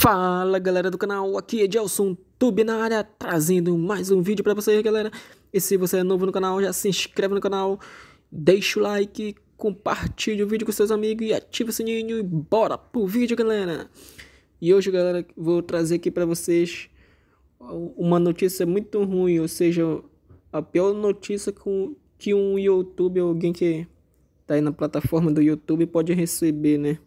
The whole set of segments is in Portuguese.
Fala galera do canal, aqui é Gelson Tube na área, trazendo mais um vídeo para vocês galera. E se você é novo no canal, já se inscreve no canal, deixa o like, compartilha o vídeo com seus amigos e ativa o sininho e bora pro vídeo galera. E hoje galera, vou trazer aqui para vocês uma notícia muito ruim, ou seja, a pior notícia que um YouTube, alguém que tá aí na plataforma do YouTube pode receber, né?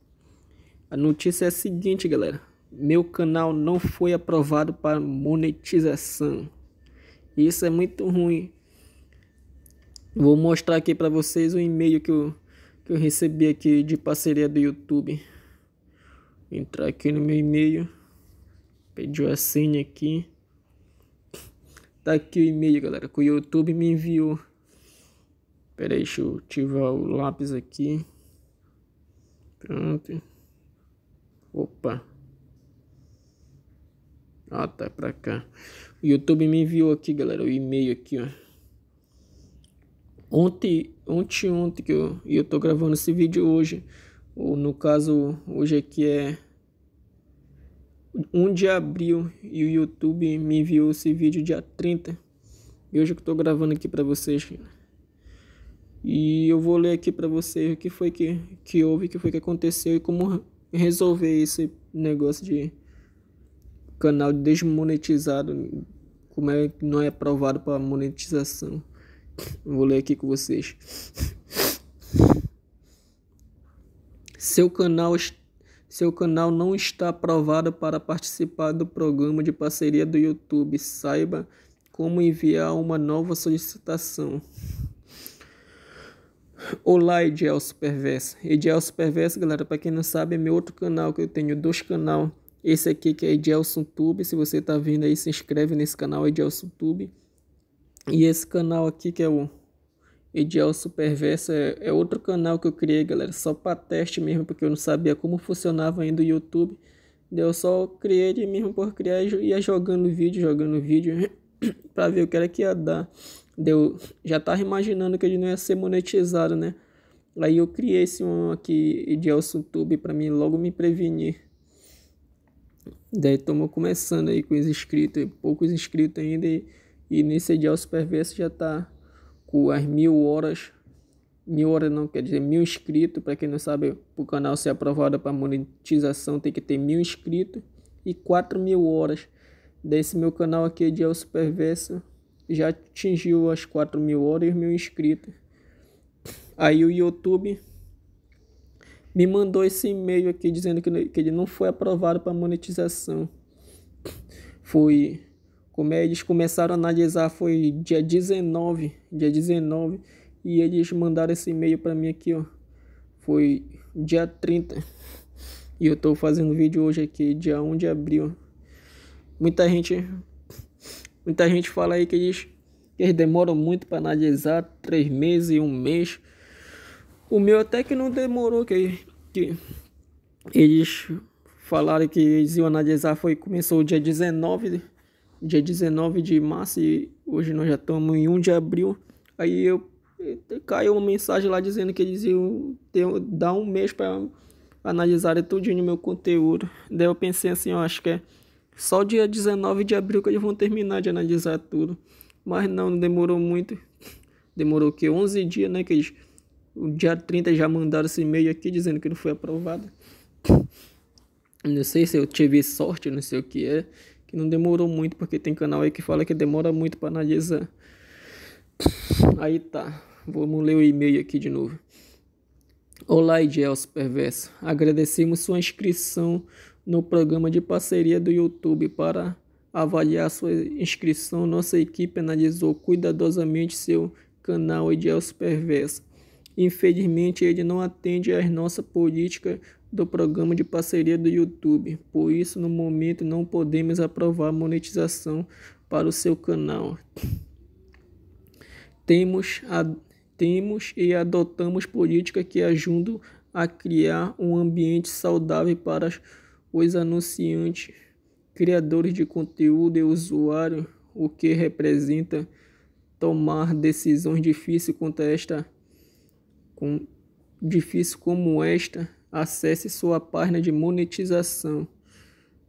A notícia é a seguinte galera meu canal não foi aprovado para monetização. Isso é muito ruim. Vou mostrar aqui para vocês o e-mail que eu, que eu recebi aqui de parceria do YouTube. Vou entrar aqui no meu e-mail. Pediu a senha aqui. Tá aqui o e-mail, galera, que o YouTube me enviou. Pera aí, deixa eu ativar o lápis aqui. Pronto. Opa. Ah, tá pra cá. O YouTube me enviou aqui, galera, o e-mail aqui, ó. Ontem, ontem, ontem que eu, eu tô gravando esse vídeo hoje. Ou no caso, hoje aqui é 1 de abril e o YouTube me enviou esse vídeo dia 30. E hoje que eu tô gravando aqui pra vocês. E eu vou ler aqui pra vocês o que foi que, que houve, o que foi que aconteceu e como resolver esse negócio de canal desmonetizado, como é que não é aprovado para monetização. Vou ler aqui com vocês. Seu canal, seu canal não está aprovado para participar do programa de parceria do YouTube. Saiba como enviar uma nova solicitação. Olá, Edielso Perverso. Edielso Perverso, galera, para quem não sabe, é meu outro canal que eu tenho dois canal esse aqui que é Edelson Tube, se você tá vendo aí, se inscreve nesse canal Edelson Tube. E esse canal aqui que é o Edelson Perverso é, é outro canal que eu criei, galera, só para teste mesmo, porque eu não sabia como funcionava ainda o YouTube. Eu só criei ele mesmo por criar e ia jogando vídeo, jogando vídeo, para ver o que era que ia dar. Deu, já tava imaginando que ele não ia ser monetizado, né? Aí eu criei esse um aqui, Edelson Tube, para mim logo me prevenir. Daí estamos começando aí com os inscritos, poucos inscritos ainda, e, e nesse dia o Superverso já está com as mil horas, mil horas não, quer dizer, mil inscritos, para quem não sabe, o canal ser aprovado para monetização tem que ter mil inscritos e quatro mil horas. Desse meu canal aqui de El Superverso já atingiu as quatro mil horas e os mil inscritos. Aí o YouTube me mandou esse e-mail aqui dizendo que, que ele não foi aprovado para monetização. Foi como é, eles começaram a analisar foi dia 19, dia 19, e eles mandaram esse e-mail para mim aqui, ó. Foi dia 30. E eu tô fazendo vídeo hoje aqui, dia 1 de abril. Muita gente muita gente fala aí que eles, que eles demoram muito para analisar, três meses, um mês. O meu até que não demorou, que, que eles falaram que eles iam analisar, foi, começou o dia 19, dia 19 de março e hoje nós já estamos em 1 de abril. Aí eu caiu uma mensagem lá dizendo que eles iam ter, dar um mês para analisar tudo no meu conteúdo. Daí eu pensei assim, eu acho que é só dia 19 de abril que eles vão terminar de analisar tudo. Mas não, não demorou muito. Demorou que 11 dias, né, que eles o dia 30 já mandaram esse e-mail aqui dizendo que não foi aprovado. Não sei se eu tive sorte, não sei o que é. Que não demorou muito, porque tem canal aí que fala que demora muito para analisar. Aí tá. Vamos ler o e-mail aqui de novo. Olá, ideal Perverso. Agradecemos sua inscrição no programa de parceria do YouTube. Para avaliar sua inscrição, nossa equipe analisou cuidadosamente seu canal ideal Perverso Infelizmente, ele não atende às nossa política do programa de parceria do YouTube. Por isso, no momento, não podemos aprovar a monetização para o seu canal. Temos, a, temos e adotamos políticas que ajudam a criar um ambiente saudável para os anunciantes, criadores de conteúdo e usuário, o que representa tomar decisões difíceis contra esta com difícil como esta, acesse sua página de monetização.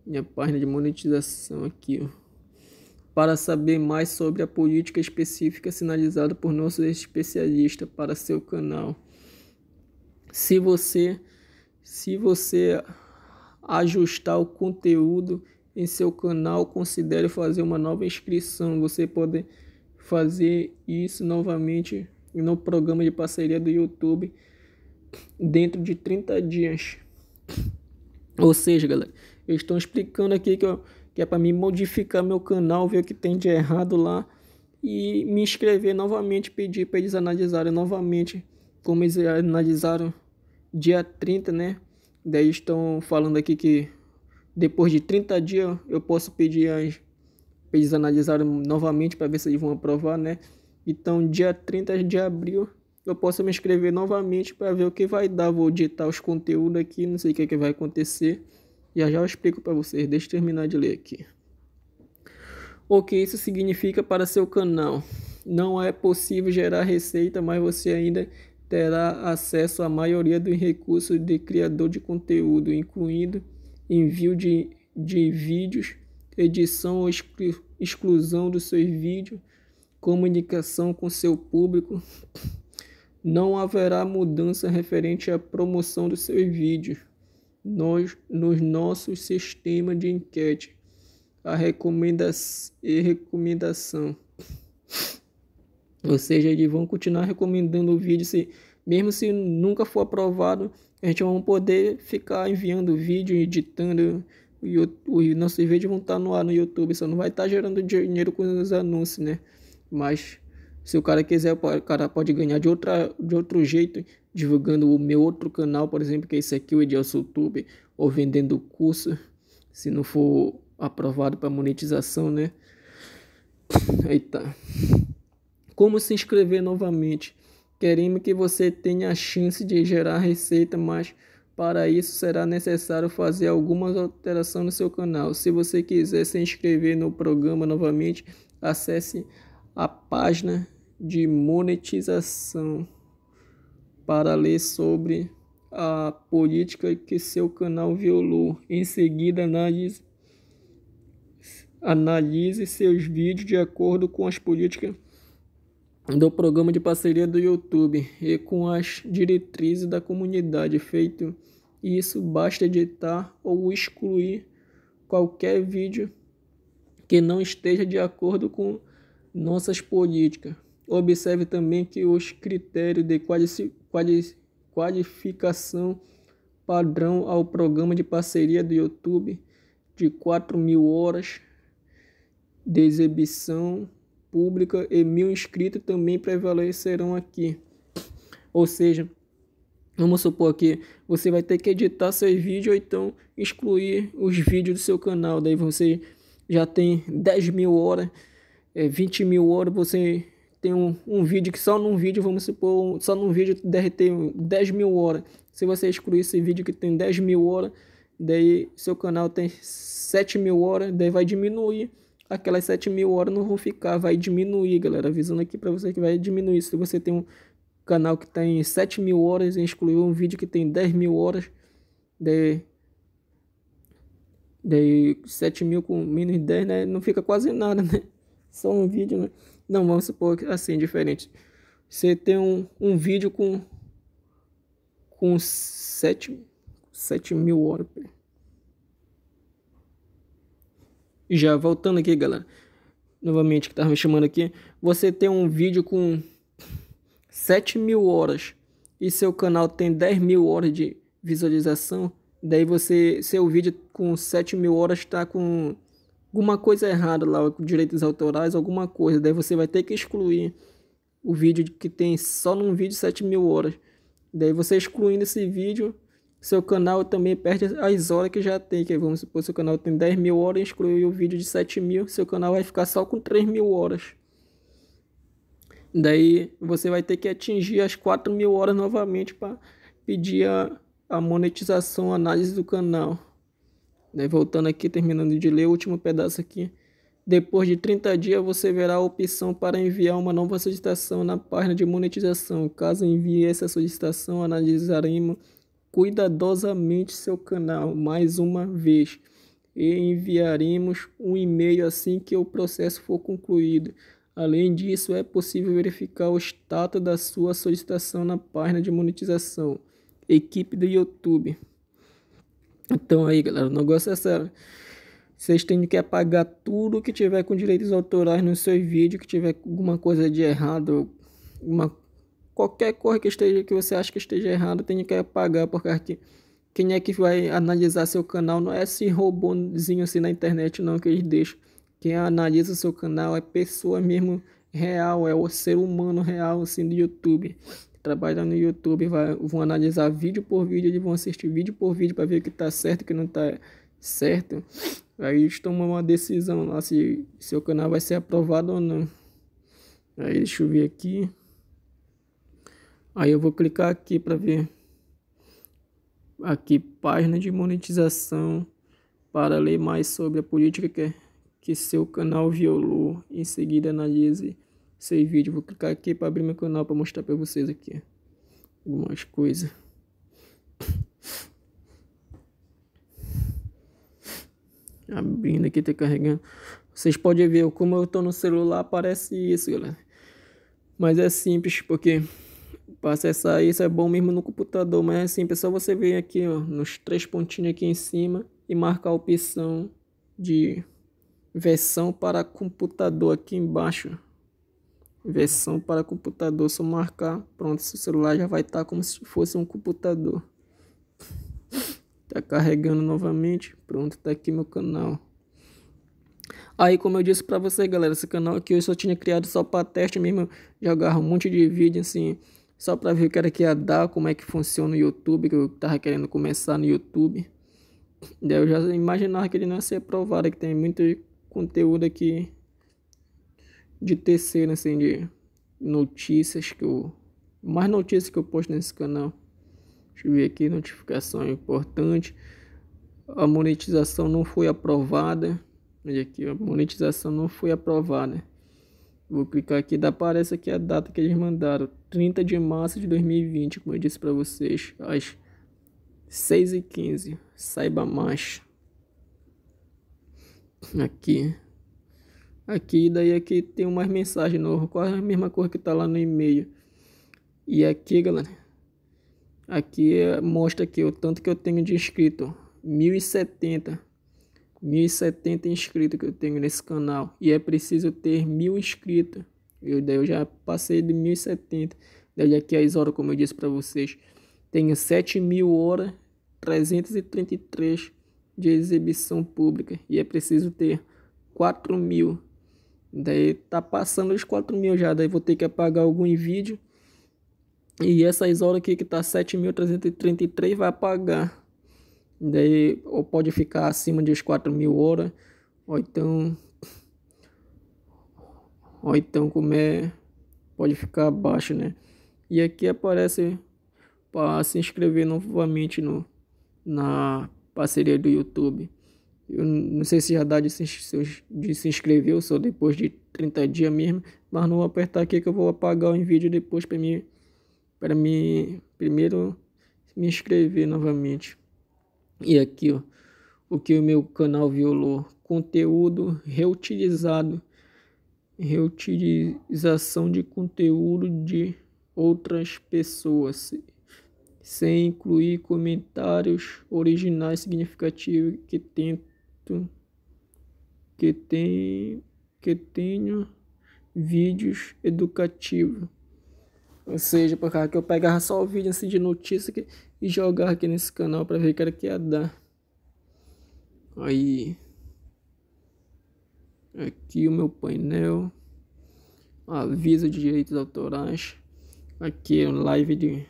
Minha página de monetização aqui, ó. Para saber mais sobre a política específica sinalizada por nosso especialista para seu canal. Se você se você ajustar o conteúdo em seu canal, considere fazer uma nova inscrição. Você pode fazer isso novamente no programa de parceria do YouTube dentro de 30 dias. Ou seja, galera, eu estou explicando aqui que, eu, que é para mim modificar meu canal, ver o que tem de errado lá e me inscrever novamente, pedir para eles analisarem novamente como eles analisaram dia 30, né? Daí estão falando aqui que depois de 30 dias eu posso pedir as, para eles analisarem novamente para ver se eles vão aprovar, né? Então, dia 30 de abril, eu posso me inscrever novamente para ver o que vai dar. Vou editar os conteúdos aqui, não sei o que, é que vai acontecer. Já já eu explico para vocês, deixa eu terminar de ler aqui. O que isso significa para seu canal? Não é possível gerar receita, mas você ainda terá acesso à maioria dos recursos de criador de conteúdo, incluindo envio de, de vídeos, edição ou exclu, exclusão dos seus vídeos comunicação com seu público, não haverá mudança referente à promoção dos seus vídeos nos, nos nossos sistemas de enquete a recomenda e recomendação. Ou seja, eles vão continuar recomendando o vídeo se mesmo se nunca for aprovado, a gente vai poder ficar enviando vídeo, editando e nossos vídeos vão estar no ar no YouTube, só não vai estar gerando dinheiro com os anúncios, né? Mas se o cara quiser, o cara pode ganhar de, outra, de outro jeito, divulgando o meu outro canal, por exemplo, que é esse aqui, o Edielson YouTube, ou vendendo curso, se não for aprovado para monetização, né? Eita. Como se inscrever novamente? Queremos que você tenha a chance de gerar receita, mas para isso será necessário fazer algumas alterações no seu canal. Se você quiser se inscrever no programa novamente, acesse a página de monetização para ler sobre a política que seu canal violou. Em seguida, analise, analise seus vídeos de acordo com as políticas do programa de parceria do YouTube e com as diretrizes da comunidade. Feito isso, basta editar ou excluir qualquer vídeo que não esteja de acordo com nossas políticas. Observe também que os critérios de qualificação padrão ao programa de parceria do YouTube de 4 mil horas de exibição pública e mil inscritos também prevalecerão aqui. Ou seja, vamos supor que você vai ter que editar seus vídeos ou então excluir os vídeos do seu canal. Daí você já tem 10 mil horas é, 20 mil ouro, você tem um, um vídeo que só num vídeo, vamos supor, só num vídeo derreter 10 mil horas. Se você excluir esse vídeo que tem 10 mil horas, daí seu canal tem 7 mil horas, daí vai diminuir. Aquelas 7 mil horas não vão ficar, vai diminuir, galera. Avisando aqui para você que vai diminuir. Se você tem um canal que tem 7 mil horas e excluiu um vídeo que tem 10 mil horas, daí Daí 7 mil com menos 10, né? Não fica quase nada, né? só um vídeo, né? Não, vamos supor que assim, diferente. Você tem um, um vídeo com, com 7, 7 mil horas. E já voltando aqui, galera. Novamente, que tava me chamando aqui. Você tem um vídeo com 7 mil horas e seu canal tem 10 mil horas de visualização. Daí você, seu vídeo com 7 mil horas está com alguma coisa errada lá, com direitos autorais, alguma coisa. Daí você vai ter que excluir o vídeo que tem só num vídeo 7 mil horas. Daí você excluindo esse vídeo, seu canal também perde as horas que já tem. Que vamos supor, seu canal tem 10 mil horas, excluiu o vídeo de 7 mil, seu canal vai ficar só com 3 mil horas. Daí você vai ter que atingir as 4 mil horas novamente para pedir a, a monetização, a análise do canal. Né, voltando aqui, terminando de ler o último pedaço aqui. Depois de 30 dias, você verá a opção para enviar uma nova solicitação na página de monetização. Caso envie essa solicitação, analisaremos cuidadosamente seu canal mais uma vez e enviaremos um e-mail assim que o processo for concluído. Além disso, é possível verificar o status da sua solicitação na página de monetização. Equipe do YouTube. Então aí, galera, o negócio é sério. Vocês têm que apagar tudo que tiver com direitos autorais nos seus vídeos, que tiver alguma coisa de errado, uma, qualquer coisa que, esteja, que você acha que esteja errado, tem que apagar, porque aqui. quem é que vai analisar seu canal não é esse robôzinho assim na internet não que eles deixam. Quem analisa seu canal é pessoa mesmo real, é o ser humano real assim do YouTube trabalham no YouTube, vai, vão analisar vídeo por vídeo, eles vão assistir vídeo por vídeo para ver o que está certo e o que não está certo. Aí eles tomam uma decisão lá se seu canal vai ser aprovado ou não. Aí deixa eu ver aqui. Aí eu vou clicar aqui para ver. Aqui, página de monetização para ler mais sobre a política que, que seu canal violou. Em seguida, analise seis vídeos. Vou clicar aqui para abrir meu canal para mostrar para vocês aqui algumas coisas. Abrindo aqui, tá carregando. Vocês podem ver como eu tô no celular, aparece isso, galera. Mas é simples, porque para acessar isso é bom mesmo no computador. Mas é simples, é só você vir aqui, ó, nos três pontinhos aqui em cima e marcar a opção de versão para computador aqui embaixo. Versão para computador, só marcar. Pronto, seu celular já vai estar tá como se fosse um computador. tá carregando novamente. Pronto, tá aqui meu canal. Aí, como eu disse para você, galera, esse canal aqui eu só tinha criado só para teste mesmo. Jogar um monte de vídeo assim, só para ver o que era que ia dar, como é que funciona o YouTube, que eu tava querendo começar no YouTube. Daí eu já imaginava que ele não ia ser aprovado, que tem muito conteúdo aqui de terceiro, assim, de notícias que eu. Mais notícias que eu posto nesse canal. Deixa eu ver aqui, notificação é importante. A monetização não foi aprovada. Olha aqui, a monetização não foi aprovada. Vou clicar aqui, dá, aparece aqui a data que eles mandaram, 30 de março de 2020, como eu disse para vocês, às 6h15, saiba mais. Aqui, aqui, daí aqui é tem umas mensagens novas, quase a mesma coisa que tá lá no e-mail. E aqui, galera, aqui é, mostra aqui o tanto que eu tenho de inscrito, 1070. 1070 inscritos que eu tenho nesse canal e é preciso ter mil inscritos. Eu, daí eu já passei de 1070. Daí aqui as horas, como eu disse para vocês, tenho 7000 mil horas, 333 de exibição pública e é preciso ter 4000 mil Daí tá passando os 4 mil já, daí vou ter que apagar algum vídeo. E essas horas aqui que tá 7.333 vai apagar. Daí ou pode ficar acima de 4 mil horas, ou então... Ou então como é... Pode ficar abaixo, né? E aqui aparece para se inscrever novamente no, na parceria do YouTube. Eu não sei se já dá de se, de se inscrever ou só depois de 30 dias mesmo, mas não vou apertar aqui que eu vou apagar o vídeo depois para mim para me primeiro me inscrever novamente. E aqui, ó, o que o meu canal violou, conteúdo reutilizado, reutilização de conteúdo de outras pessoas sem incluir comentários originais significativos que tentam que, tem, que tenho vídeos educativos. Ou seja, por causa que eu pegava só o vídeo assim de notícia que, e jogava aqui nesse canal para ver o que era que ia dar. Aí. Aqui o meu painel. Aviso de direitos autorais. Aqui é um live de.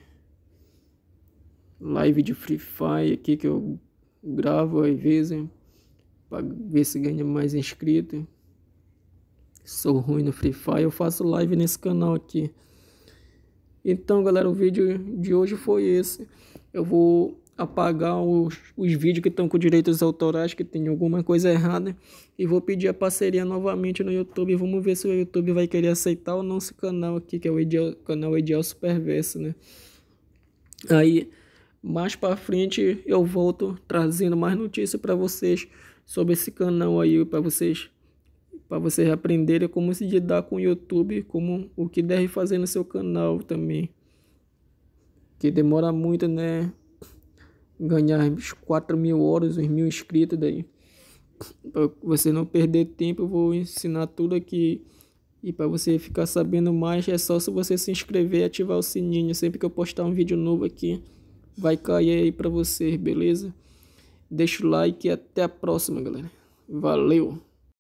Live de Free Fire aqui que eu gravo às vezes para ver se ganha mais inscritos. Sou ruim no Free Fire, eu faço live nesse canal aqui. Então, galera, o vídeo de hoje foi esse. Eu vou apagar os, os vídeos que estão com direitos autorais, que tem alguma coisa errada, e vou pedir a parceria novamente no YouTube. Vamos ver se o YouTube vai querer aceitar o nosso canal aqui, que é o canal ideal Superverso, né? Aí, mais para frente, eu volto trazendo mais notícias para vocês sobre esse canal aí para vocês para vocês aprenderem como se lidar com o YouTube, como o que deve fazer no seu canal também. Que demora muito, né? Ganhar uns 4 mil horas, uns mil inscritos daí. Para você não perder tempo, eu vou ensinar tudo aqui. E para você ficar sabendo mais, é só se você se inscrever e ativar o sininho. Sempre que eu postar um vídeo novo aqui, vai cair aí para vocês, beleza? Deixa o like e até a próxima, galera. Valeu!